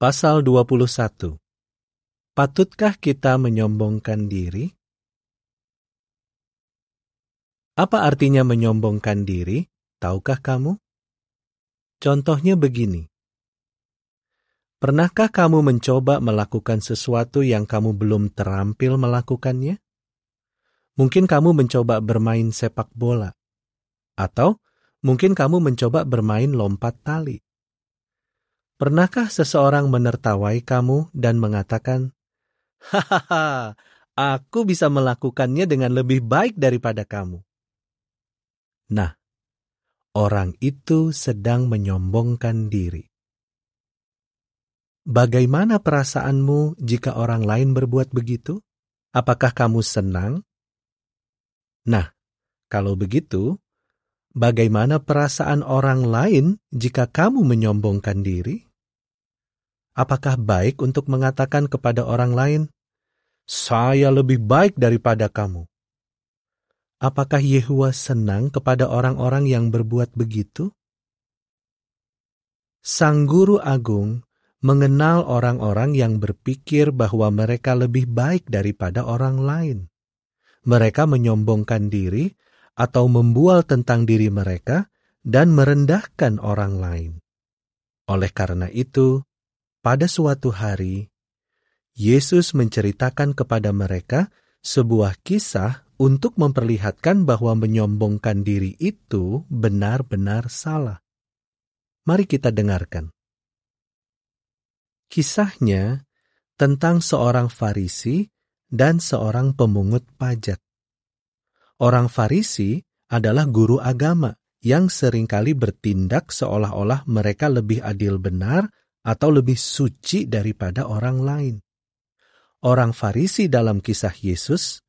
Pasal 21 Patutkah kita menyombongkan diri? Apa artinya menyombongkan diri? Tahukah kamu? Contohnya begini. Pernahkah kamu mencoba melakukan sesuatu yang kamu belum terampil melakukannya? Mungkin kamu mencoba bermain sepak bola. Atau mungkin kamu mencoba bermain lompat tali. Pernahkah seseorang menertawai kamu dan mengatakan, Hahaha, aku bisa melakukannya dengan lebih baik daripada kamu. Nah, orang itu sedang menyombongkan diri. Bagaimana perasaanmu jika orang lain berbuat begitu? Apakah kamu senang? Nah, kalau begitu, bagaimana perasaan orang lain jika kamu menyombongkan diri? Apakah baik untuk mengatakan kepada orang lain, "Saya lebih baik daripada kamu"? Apakah Yehua senang kepada orang-orang yang berbuat begitu? Sang Guru Agung mengenal orang-orang yang berpikir bahwa mereka lebih baik daripada orang lain. Mereka menyombongkan diri atau membual tentang diri mereka dan merendahkan orang lain. Oleh karena itu, pada suatu hari, Yesus menceritakan kepada mereka sebuah kisah untuk memperlihatkan bahwa menyombongkan diri itu benar-benar salah. Mari kita dengarkan. Kisahnya tentang seorang Farisi dan seorang pemungut pajak. Orang Farisi adalah guru agama yang seringkali bertindak seolah-olah mereka lebih adil benar atau lebih suci daripada orang lain. Orang Farisi dalam kisah Yesus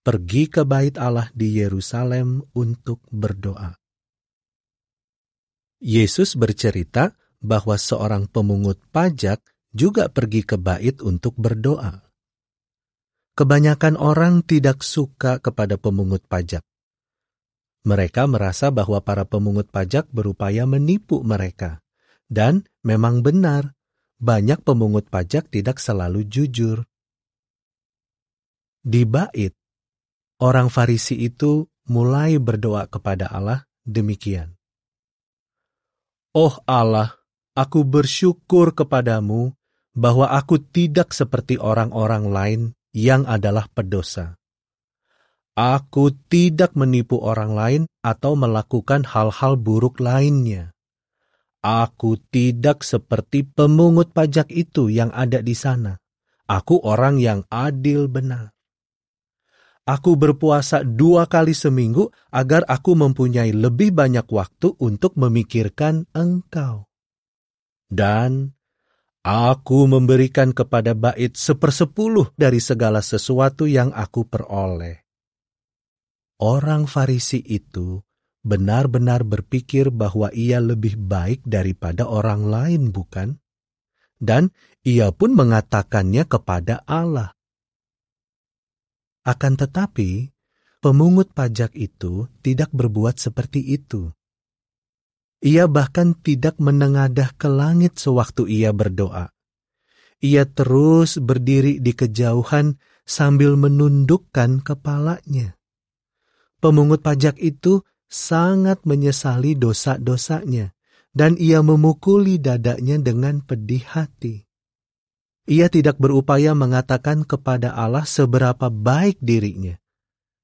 pergi ke bait Allah di Yerusalem untuk berdoa. Yesus bercerita bahwa seorang pemungut pajak juga pergi ke bait untuk berdoa. Kebanyakan orang tidak suka kepada pemungut pajak. Mereka merasa bahwa para pemungut pajak berupaya menipu mereka, dan Memang benar, banyak pemungut pajak tidak selalu jujur. Di bait, orang Farisi itu mulai berdoa kepada Allah demikian. Oh Allah, aku bersyukur kepadamu bahwa aku tidak seperti orang-orang lain yang adalah pedosa. Aku tidak menipu orang lain atau melakukan hal-hal buruk lainnya. Aku tidak seperti pemungut pajak itu yang ada di sana. Aku orang yang adil benar. Aku berpuasa dua kali seminggu agar aku mempunyai lebih banyak waktu untuk memikirkan engkau. Dan aku memberikan kepada bait sepersepuluh dari segala sesuatu yang aku peroleh. Orang Farisi itu benar-benar berpikir bahwa ia lebih baik daripada orang lain, bukan? Dan ia pun mengatakannya kepada Allah. Akan tetapi, pemungut pajak itu tidak berbuat seperti itu. Ia bahkan tidak menengadah ke langit sewaktu ia berdoa. Ia terus berdiri di kejauhan sambil menundukkan kepalanya. Pemungut pajak itu sangat menyesali dosa-dosanya, dan ia memukuli dadanya dengan pedih hati. Ia tidak berupaya mengatakan kepada Allah seberapa baik dirinya.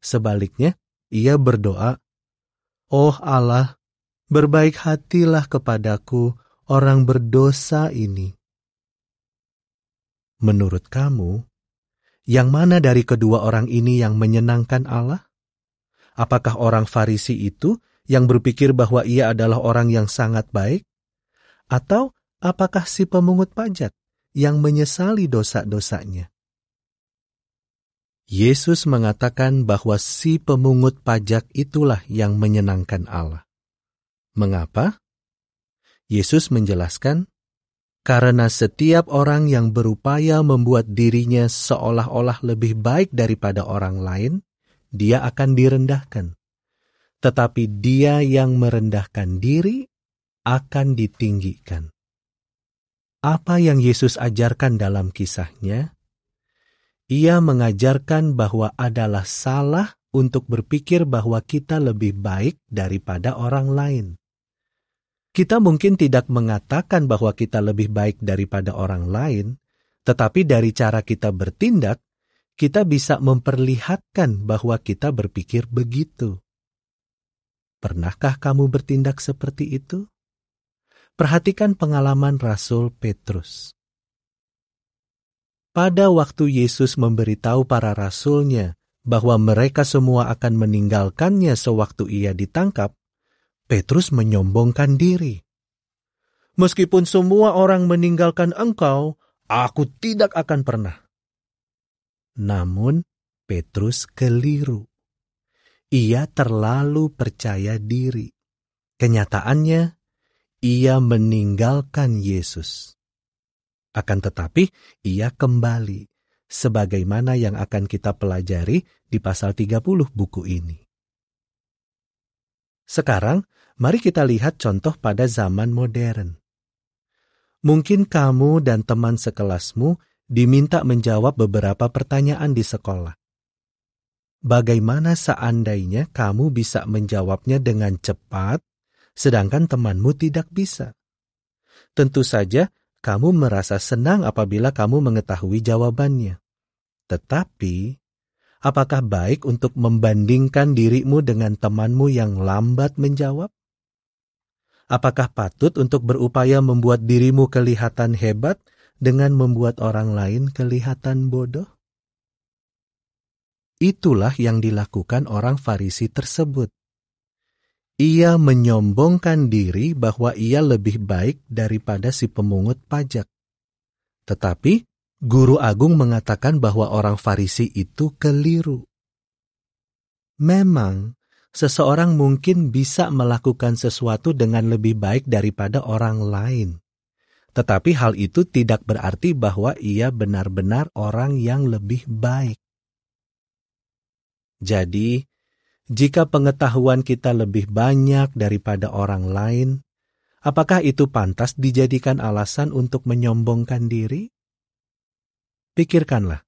Sebaliknya, ia berdoa, Oh Allah, berbaik hatilah kepadaku, orang berdosa ini. Menurut kamu, yang mana dari kedua orang ini yang menyenangkan Allah? Apakah orang Farisi itu yang berpikir bahwa ia adalah orang yang sangat baik? Atau apakah si pemungut pajak yang menyesali dosa-dosanya? Yesus mengatakan bahwa si pemungut pajak itulah yang menyenangkan Allah. Mengapa? Yesus menjelaskan, karena setiap orang yang berupaya membuat dirinya seolah-olah lebih baik daripada orang lain, dia akan direndahkan. Tetapi dia yang merendahkan diri akan ditinggikan. Apa yang Yesus ajarkan dalam kisahnya? Ia mengajarkan bahwa adalah salah untuk berpikir bahwa kita lebih baik daripada orang lain. Kita mungkin tidak mengatakan bahwa kita lebih baik daripada orang lain, tetapi dari cara kita bertindak, kita bisa memperlihatkan bahwa kita berpikir begitu. Pernahkah kamu bertindak seperti itu? Perhatikan pengalaman Rasul Petrus. Pada waktu Yesus memberitahu para rasulnya bahwa mereka semua akan meninggalkannya sewaktu ia ditangkap, Petrus menyombongkan diri. Meskipun semua orang meninggalkan engkau, aku tidak akan pernah. Namun, Petrus keliru. Ia terlalu percaya diri. Kenyataannya, ia meninggalkan Yesus. Akan tetapi, ia kembali, sebagaimana yang akan kita pelajari di pasal 30 buku ini. Sekarang, mari kita lihat contoh pada zaman modern. Mungkin kamu dan teman sekelasmu diminta menjawab beberapa pertanyaan di sekolah. Bagaimana seandainya kamu bisa menjawabnya dengan cepat, sedangkan temanmu tidak bisa? Tentu saja, kamu merasa senang apabila kamu mengetahui jawabannya. Tetapi, apakah baik untuk membandingkan dirimu dengan temanmu yang lambat menjawab? Apakah patut untuk berupaya membuat dirimu kelihatan hebat dengan membuat orang lain kelihatan bodoh? Itulah yang dilakukan orang Farisi tersebut. Ia menyombongkan diri bahwa ia lebih baik daripada si pemungut pajak. Tetapi guru agung mengatakan bahwa orang Farisi itu keliru. Memang, seseorang mungkin bisa melakukan sesuatu dengan lebih baik daripada orang lain. Tetapi hal itu tidak berarti bahwa ia benar-benar orang yang lebih baik. Jadi, jika pengetahuan kita lebih banyak daripada orang lain, apakah itu pantas dijadikan alasan untuk menyombongkan diri? Pikirkanlah,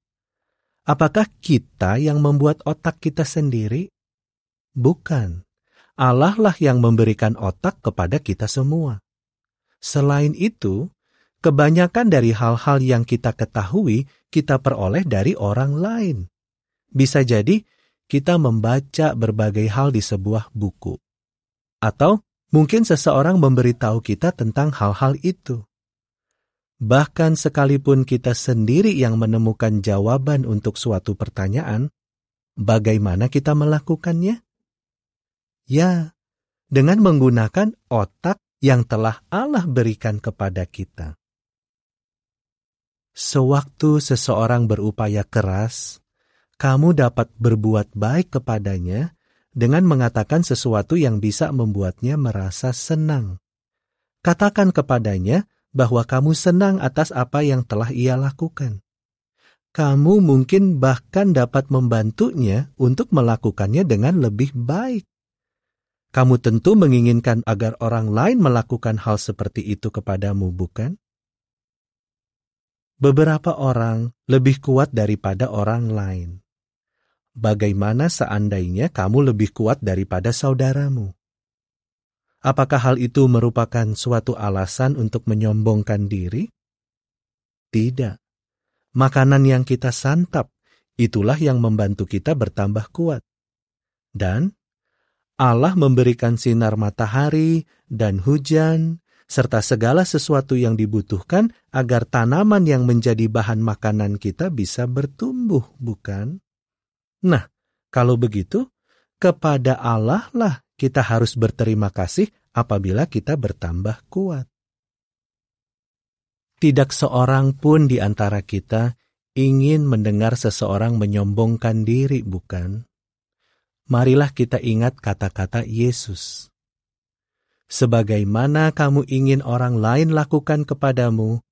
apakah kita yang membuat otak kita sendiri? Bukan. Allah lah yang memberikan otak kepada kita semua. Selain itu, Kebanyakan dari hal-hal yang kita ketahui, kita peroleh dari orang lain. Bisa jadi kita membaca berbagai hal di sebuah buku, atau mungkin seseorang memberitahu kita tentang hal-hal itu. Bahkan sekalipun kita sendiri yang menemukan jawaban untuk suatu pertanyaan, bagaimana kita melakukannya? Ya, dengan menggunakan otak yang telah Allah berikan kepada kita. Sewaktu seseorang berupaya keras, kamu dapat berbuat baik kepadanya dengan mengatakan sesuatu yang bisa membuatnya merasa senang. Katakan kepadanya bahwa kamu senang atas apa yang telah ia lakukan. Kamu mungkin bahkan dapat membantunya untuk melakukannya dengan lebih baik. Kamu tentu menginginkan agar orang lain melakukan hal seperti itu kepadamu, bukan? beberapa orang lebih kuat daripada orang lain. Bagaimana seandainya kamu lebih kuat daripada saudaramu? Apakah hal itu merupakan suatu alasan untuk menyombongkan diri? Tidak. Makanan yang kita santap itulah yang membantu kita bertambah kuat. Dan Allah memberikan sinar matahari dan hujan serta segala sesuatu yang dibutuhkan agar tanaman yang menjadi bahan makanan kita bisa bertumbuh, bukan? Nah, kalau begitu, kepada Allah lah kita harus berterima kasih apabila kita bertambah kuat. Tidak seorang pun di antara kita ingin mendengar seseorang menyombongkan diri, bukan? Marilah kita ingat kata-kata Yesus sebagaimana kamu ingin orang lain lakukan kepadamu,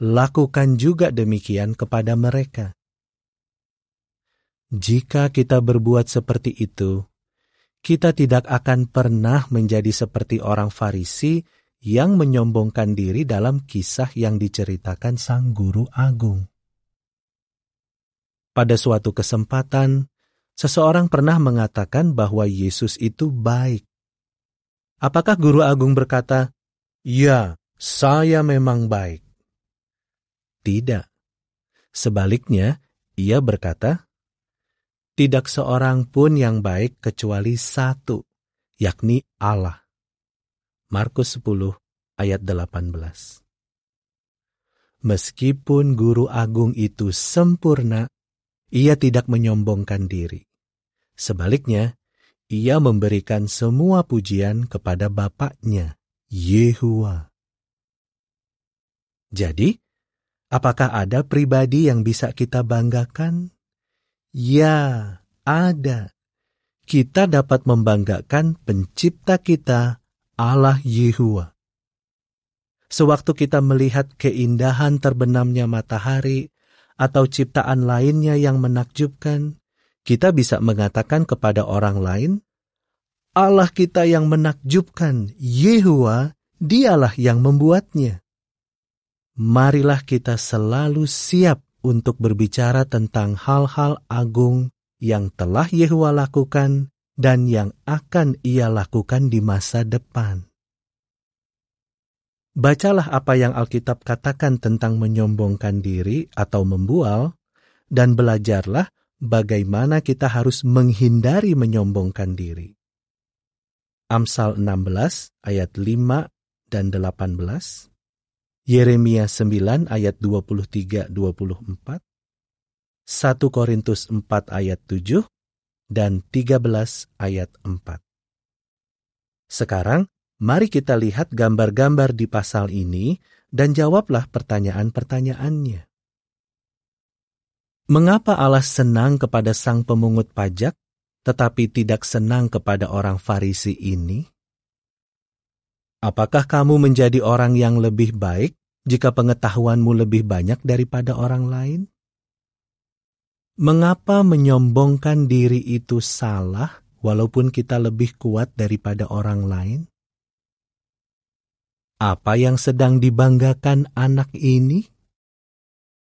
lakukan juga demikian kepada mereka. Jika kita berbuat seperti itu, kita tidak akan pernah menjadi seperti orang Farisi yang menyombongkan diri dalam kisah yang diceritakan sang guru agung. Pada suatu kesempatan, seseorang pernah mengatakan bahwa Yesus itu baik Apakah Guru Agung berkata, "Ya, saya memang baik"? Tidak. Sebaliknya, ia berkata, "Tidak seorang pun yang baik kecuali satu, yakni Allah." Markus 10 ayat 18. Meskipun guru agung itu sempurna, ia tidak menyombongkan diri. Sebaliknya, ia memberikan semua pujian kepada Bapaknya, Yehua. Jadi, apakah ada pribadi yang bisa kita banggakan? Ya, ada. Kita dapat membanggakan pencipta kita, Allah Yehua. Sewaktu kita melihat keindahan terbenamnya matahari atau ciptaan lainnya yang menakjubkan, kita bisa mengatakan kepada orang lain, Allah kita yang menakjubkan, Yehua, dialah yang membuatnya. Marilah kita selalu siap untuk berbicara tentang hal-hal agung yang telah Yehua lakukan dan yang akan ia lakukan di masa depan. Bacalah apa yang Alkitab katakan tentang menyombongkan diri atau membual, dan belajarlah bagaimana kita harus menghindari menyombongkan diri. Amsal 16 ayat 5 dan 18, Yeremia 9 ayat 23-24, 1 Korintus 4 ayat 7, dan 13 ayat 4. Sekarang, mari kita lihat gambar-gambar di pasal ini dan jawablah pertanyaan-pertanyaannya. Mengapa Allah senang kepada sang pemungut pajak, tetapi tidak senang kepada orang Farisi ini? Apakah kamu menjadi orang yang lebih baik jika pengetahuanmu lebih banyak daripada orang lain? Mengapa menyombongkan diri itu salah, walaupun kita lebih kuat daripada orang lain? Apa yang sedang dibanggakan anak ini?